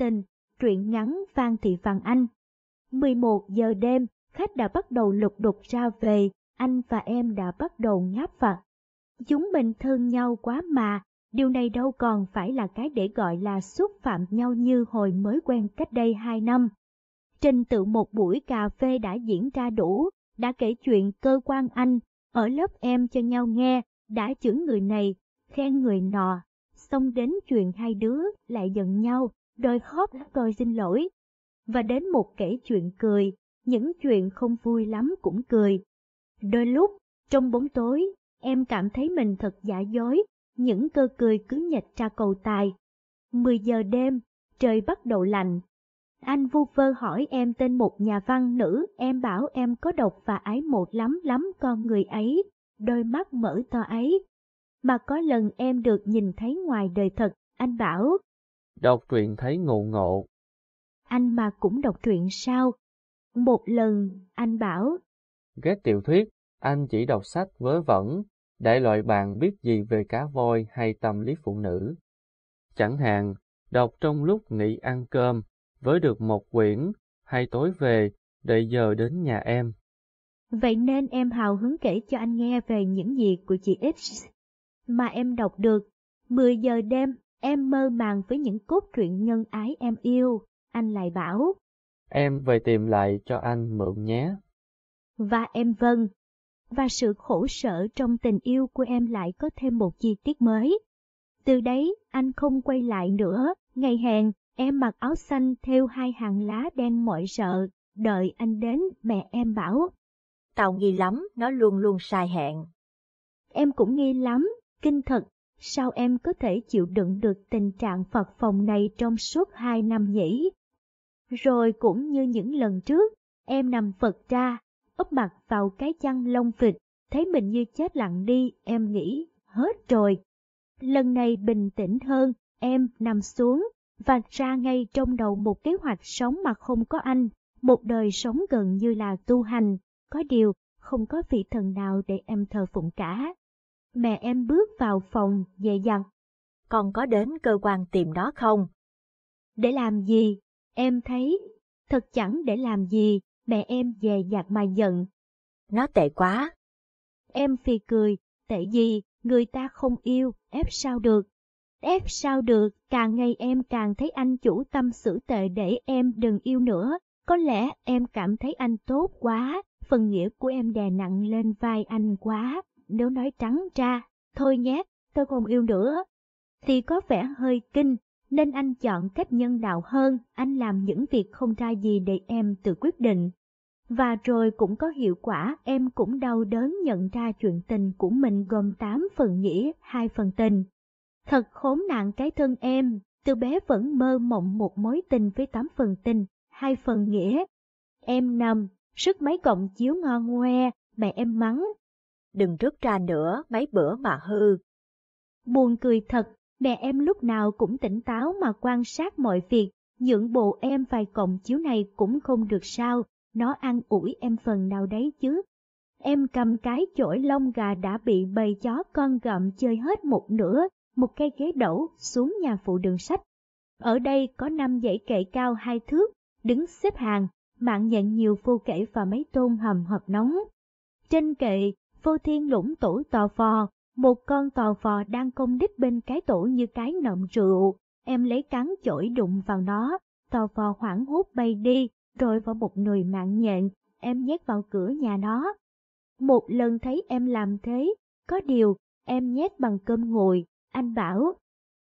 tình, truyện ngắn Phan Thị Văn Anh. 11 giờ đêm, khách đã bắt đầu lục đục ra về, anh và em đã bắt đầu ngáp phật. Chúng mình thương nhau quá mà, điều này đâu còn phải là cái để gọi là xúc phạm nhau như hồi mới quen cách đây 2 năm. Trình tự một buổi cà phê đã diễn ra đủ, đã kể chuyện cơ quan anh, ở lớp em cho nhau nghe, đã chửi người này, khen người nọ, xong đến chuyện hai đứa lại giận nhau, đôi khóc tôi xin lỗi. Và đến một kể chuyện cười, những chuyện không vui lắm cũng cười. Đôi lúc, trong bóng tối, em cảm thấy mình thật giả dối, những cơ cười cứ nhịch ra cầu tài. mười giờ đêm, trời bắt đầu lạnh. Anh vu vơ hỏi em tên một nhà văn nữ, em bảo em có độc và ái một lắm lắm con người ấy, đôi mắt mở to ấy. Mà có lần em được nhìn thấy ngoài đời thật, anh bảo, Đọc truyện thấy ngộ ngộ. Anh mà cũng đọc truyện sao? Một lần, anh bảo. Ghét tiểu thuyết, anh chỉ đọc sách vớ vẩn, đại loại bạn biết gì về cá voi hay tâm lý phụ nữ. Chẳng hạn, đọc trong lúc nghỉ ăn cơm, với được một quyển, hay tối về, đợi giờ đến nhà em. Vậy nên em hào hứng kể cho anh nghe về những gì của chị X mà em đọc được 10 giờ đêm Em mơ màng với những cốt truyện nhân ái em yêu, anh lại bảo. Em về tìm lại cho anh mượn nhé. Và em vâng. Và sự khổ sở trong tình yêu của em lại có thêm một chi tiết mới. Từ đấy, anh không quay lại nữa. Ngày hẹn, em mặc áo xanh theo hai hàng lá đen mọi sợ. Đợi anh đến, mẹ em bảo. Tao nghi lắm, nó luôn luôn sai hẹn. Em cũng nghi lắm, kinh thật sao em có thể chịu đựng được tình trạng phật phòng này trong suốt hai năm nhỉ? Rồi cũng như những lần trước, em nằm phật ra, úp mặt vào cái chăn lông vịt, thấy mình như chết lặng đi, em nghĩ, hết rồi. Lần này bình tĩnh hơn, em nằm xuống, và ra ngay trong đầu một kế hoạch sống mà không có anh, một đời sống gần như là tu hành, có điều không có vị thần nào để em thờ phụng cả. Mẹ em bước vào phòng dạy dặn. Con có đến cơ quan tìm nó không? Để làm gì? Em thấy, thật chẳng để làm gì, mẹ em về dạt mà giận. Nó tệ quá. Em phì cười, tệ gì, người ta không yêu, ép sao được. Ép sao được, càng ngày em càng thấy anh chủ tâm xử tệ để em đừng yêu nữa. Có lẽ em cảm thấy anh tốt quá, phần nghĩa của em đè nặng lên vai anh quá nếu nói trắng ra, thôi nhé, tôi không yêu nữa, thì có vẻ hơi kinh, nên anh chọn cách nhân đạo hơn, anh làm những việc không ra gì để em tự quyết định. Và rồi cũng có hiệu quả, em cũng đau đớn nhận ra chuyện tình của mình gồm 8 phần nghĩa, 2 phần tình. Thật khốn nạn cái thân em, từ bé vẫn mơ mộng một mối tình với 8 phần tình, 2 phần nghĩa. Em nằm, sức mấy cộng chiếu ngon ngoe, mẹ em mắng, đừng rớt ra nữa mấy bữa mà hư. Buồn cười thật, mẹ em lúc nào cũng tỉnh táo mà quan sát mọi việc, nhượng bộ em vài cọng chiếu này cũng không được sao, nó ăn ủi em phần nào đấy chứ. Em cầm cái chổi lông gà đã bị bầy chó con gặm chơi hết một nửa, một cây ghế đổ xuống nhà phụ đường sách. Ở đây có năm dãy kệ cao hai thước, đứng xếp hàng, mạng nhận nhiều phu kể và mấy tôn hầm hợp nóng. Trên kệ, vô thiên lũng tổ tò vò, một con tò vò đang công đích bên cái tổ như cái nậm rượu, em lấy cắn chổi đụng vào nó, tò vò hoảng hút bay đi, rồi vào một nồi mạng nhện, em nhét vào cửa nhà nó. Một lần thấy em làm thế, có điều, em nhét bằng cơm ngồi anh bảo.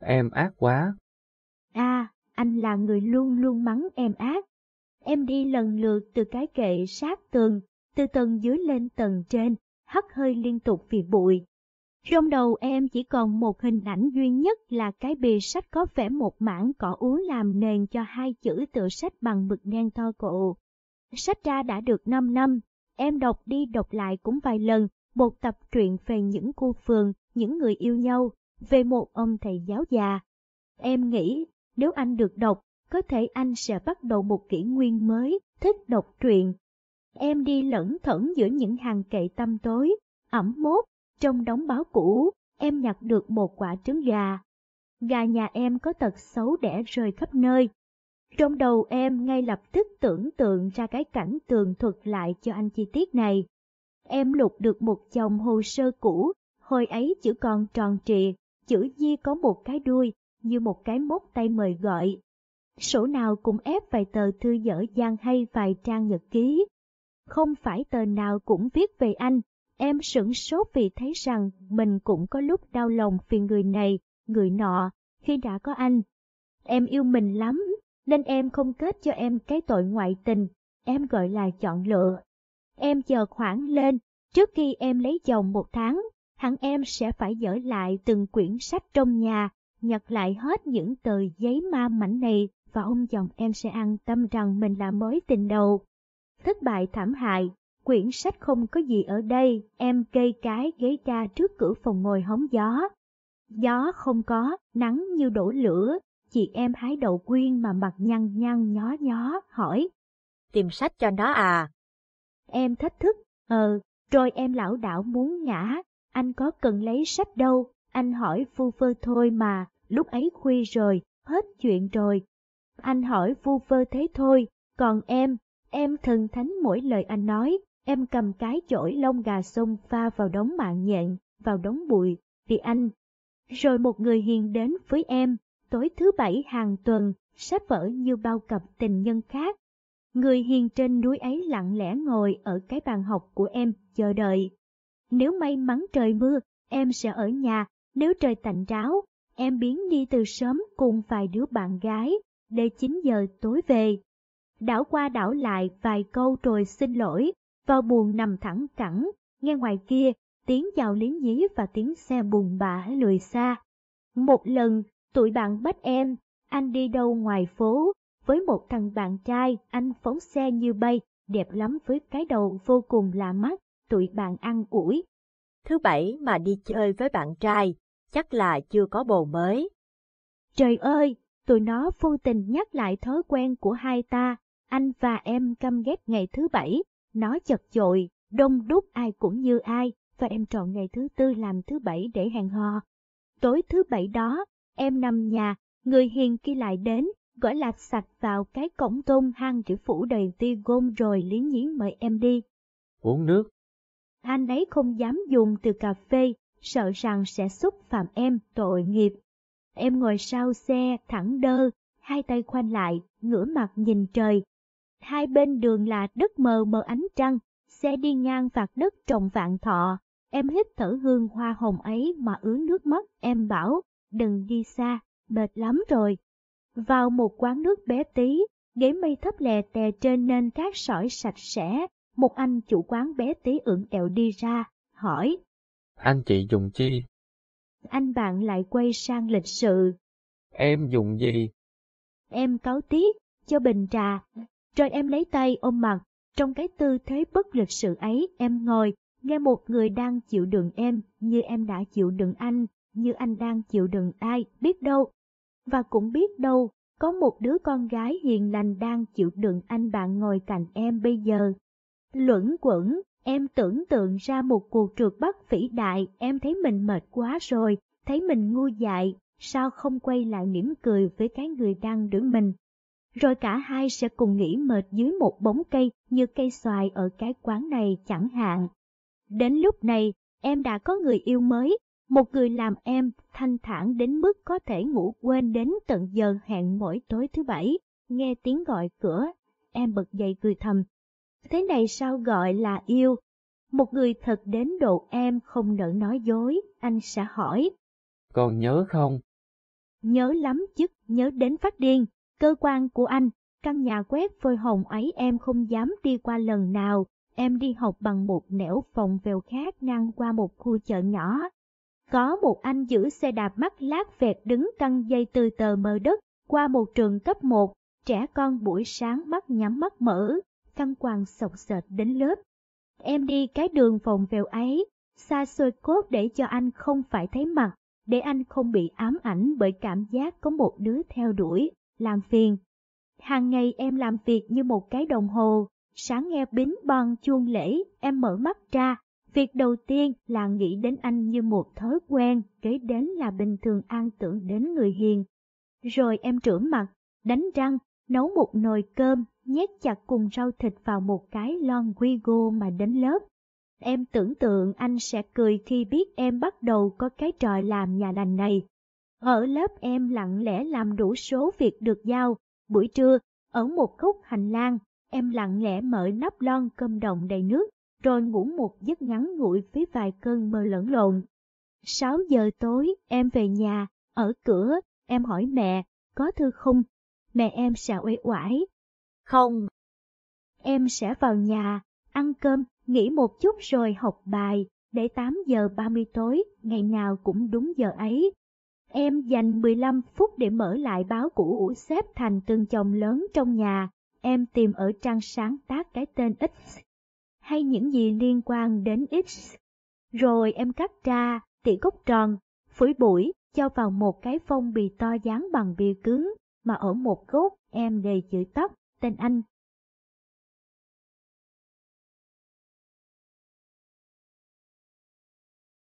Em ác quá. À, anh là người luôn luôn mắng em ác. Em đi lần lượt từ cái kệ sát tường, từ tầng dưới lên tầng trên, hắt hơi liên tục vì bụi. Trong đầu em chỉ còn một hình ảnh duy nhất là cái bìa sách có vẽ một mảng cỏ úa làm nền cho hai chữ tựa sách bằng mực đen to cộ. Sách ra đã được 5 năm, em đọc đi đọc lại cũng vài lần, một tập truyện về những cô phường, những người yêu nhau, về một ông thầy giáo già. Em nghĩ, nếu anh được đọc, có thể anh sẽ bắt đầu một kỷ nguyên mới, thích đọc truyện, em đi lẩn thẩn giữa những hàng kệ tăm tối, ẩm mốt, trong đống báo cũ, em nhặt được một quả trứng gà. Gà nhà em có tật xấu đẻ rơi khắp nơi. Trong đầu em ngay lập tức tưởng tượng ra cái cảnh tường thuật lại cho anh chi tiết này. Em lục được một chồng hồ sơ cũ, hồi ấy chữ còn tròn trịa, chữ di có một cái đuôi, như một cái móc tay mời gọi. Sổ nào cũng ép vài tờ thư dở dang hay vài trang nhật ký, không phải tờ nào cũng viết về anh. Em sửng sốt vì thấy rằng mình cũng có lúc đau lòng vì người này, người nọ, khi đã có anh. Em yêu mình lắm, nên em không kết cho em cái tội ngoại tình, em gọi là chọn lựa. Em chờ khoảng lên, trước khi em lấy chồng một tháng, hẳn em sẽ phải dở lại từng quyển sách trong nhà, nhặt lại hết những tờ giấy ma mảnh này và ông chồng em sẽ an tâm rằng mình là mối tình đầu thất bại thảm hại, quyển sách không có gì ở đây, em kê cái ghế ra trước cửa phòng ngồi hóng gió. Gió không có, nắng như đổ lửa, chị em hái đậu quyên mà mặt nhăn nhăn nhó nhó, hỏi. Tìm sách cho nó à? Em thách thức, ờ, rồi em lão đảo muốn ngã, anh có cần lấy sách đâu, anh hỏi phu phơ thôi mà, lúc ấy khuya rồi, hết chuyện rồi. Anh hỏi phu phơ thế thôi, còn em, Em thần thánh mỗi lời anh nói, em cầm cái chổi lông gà sông pha vào đống mạng nhện, vào đống bụi, vì anh. Rồi một người hiền đến với em, tối thứ bảy hàng tuần, sách vở như bao cặp tình nhân khác. Người hiền trên núi ấy lặng lẽ ngồi ở cái bàn học của em, chờ đợi. Nếu may mắn trời mưa, em sẽ ở nhà, nếu trời tạnh ráo, em biến đi từ sớm cùng vài đứa bạn gái, để 9 giờ tối về đảo qua đảo lại vài câu rồi xin lỗi, vào buồn nằm thẳng cẳng, nghe ngoài kia, tiếng chào lính nhí và tiếng xe bùn bã lùi xa. Một lần, tụi bạn bắt em, anh đi đâu ngoài phố, với một thằng bạn trai, anh phóng xe như bay, đẹp lắm với cái đầu vô cùng lạ mắt, tụi bạn ăn ủi. Thứ bảy mà đi chơi với bạn trai, chắc là chưa có bồ mới. Trời ơi, tụi nó vô tình nhắc lại thói quen của hai ta, anh và em căm ghét ngày thứ bảy, nó chật chội, đông đúc ai cũng như ai, và em chọn ngày thứ tư làm thứ bảy để hẹn hò. Tối thứ bảy đó, em nằm nhà, người hiền kia lại đến, gõ lạp sạch vào cái cổng tôn hang chữ phủ đầy ti gôm rồi liến nhiến mời em đi. Uống nước. Anh ấy không dám dùng từ cà phê, sợ rằng sẽ xúc phạm em tội nghiệp. Em ngồi sau xe thẳng đơ, hai tay khoanh lại, ngửa mặt nhìn trời, hai bên đường là đất mờ mờ ánh trăng, xe đi ngang vạt đất trồng vạn thọ. Em hít thở hương hoa hồng ấy mà ướn nước mắt, em bảo, đừng đi xa, mệt lắm rồi. Vào một quán nước bé tí, ghế mây thấp lè tè trên nền cát sỏi sạch sẽ, một anh chủ quán bé tí ưỡn ẹo đi ra, hỏi. Anh chị dùng chi? Anh bạn lại quay sang lịch sự. Em dùng gì? Em cáo tiếc, cho bình trà, rồi em lấy tay ôm mặt, trong cái tư thế bất lực sự ấy em ngồi, nghe một người đang chịu đựng em như em đã chịu đựng anh, như anh đang chịu đựng ai, biết đâu. Và cũng biết đâu, có một đứa con gái hiền lành đang chịu đựng anh bạn ngồi cạnh em bây giờ. Luẩn quẩn, em tưởng tượng ra một cuộc trượt bắt vĩ đại, em thấy mình mệt quá rồi, thấy mình ngu dại, sao không quay lại mỉm cười với cái người đang đứng mình rồi cả hai sẽ cùng nghỉ mệt dưới một bóng cây như cây xoài ở cái quán này chẳng hạn. Đến lúc này, em đã có người yêu mới, một người làm em thanh thản đến mức có thể ngủ quên đến tận giờ hẹn mỗi tối thứ bảy, nghe tiếng gọi cửa, em bật dậy cười thầm. Thế này sao gọi là yêu? Một người thật đến độ em không nỡ nói dối, anh sẽ hỏi. Còn nhớ không? Nhớ lắm chứ, nhớ đến phát điên. Cơ quan của anh, căn nhà quét phơi hồng ấy em không dám đi qua lần nào, em đi học bằng một nẻo phòng vèo khác ngang qua một khu chợ nhỏ. Có một anh giữ xe đạp mắt lát vẹt đứng căng dây từ tờ mờ đất qua một trường cấp 1, trẻ con buổi sáng mắt nhắm mắt mở, căng quàng sọc sệt đến lớp. Em đi cái đường phòng vèo ấy, xa xôi cốt để cho anh không phải thấy mặt, để anh không bị ám ảnh bởi cảm giác có một đứa theo đuổi làm phiền. Hàng ngày em làm việc như một cái đồng hồ, sáng nghe bính bon chuông lễ, em mở mắt ra. Việc đầu tiên là nghĩ đến anh như một thói quen, kế đến là bình thường an tưởng đến người hiền. Rồi em rửa mặt, đánh răng, nấu một nồi cơm, nhét chặt cùng rau thịt vào một cái lon quy gô mà đến lớp. Em tưởng tượng anh sẽ cười khi biết em bắt đầu có cái trò làm nhà lành này. Ở lớp em lặng lẽ làm đủ số việc được giao, buổi trưa, ở một khúc hành lang, em lặng lẽ mở nắp lon cơm đồng đầy nước, rồi ngủ một giấc ngắn ngủi với vài cơn mơ lẫn lộn. 6 giờ tối, em về nhà, ở cửa, em hỏi mẹ, có thư không? Mẹ em sẽ uể oải. Không. Em sẽ vào nhà, ăn cơm, nghỉ một chút rồi học bài, để 8 giờ 30 tối, ngày nào cũng đúng giờ ấy. Em dành 15 phút để mở lại báo cũ ủ xếp thành từng chồng lớn trong nhà. Em tìm ở trang sáng tác cái tên X hay những gì liên quan đến X. Rồi em cắt ra, tỉa gốc tròn, phủi bụi, cho vào một cái phong bì to dán bằng bìa cứng, mà ở một góc em đầy chữ tóc, tên anh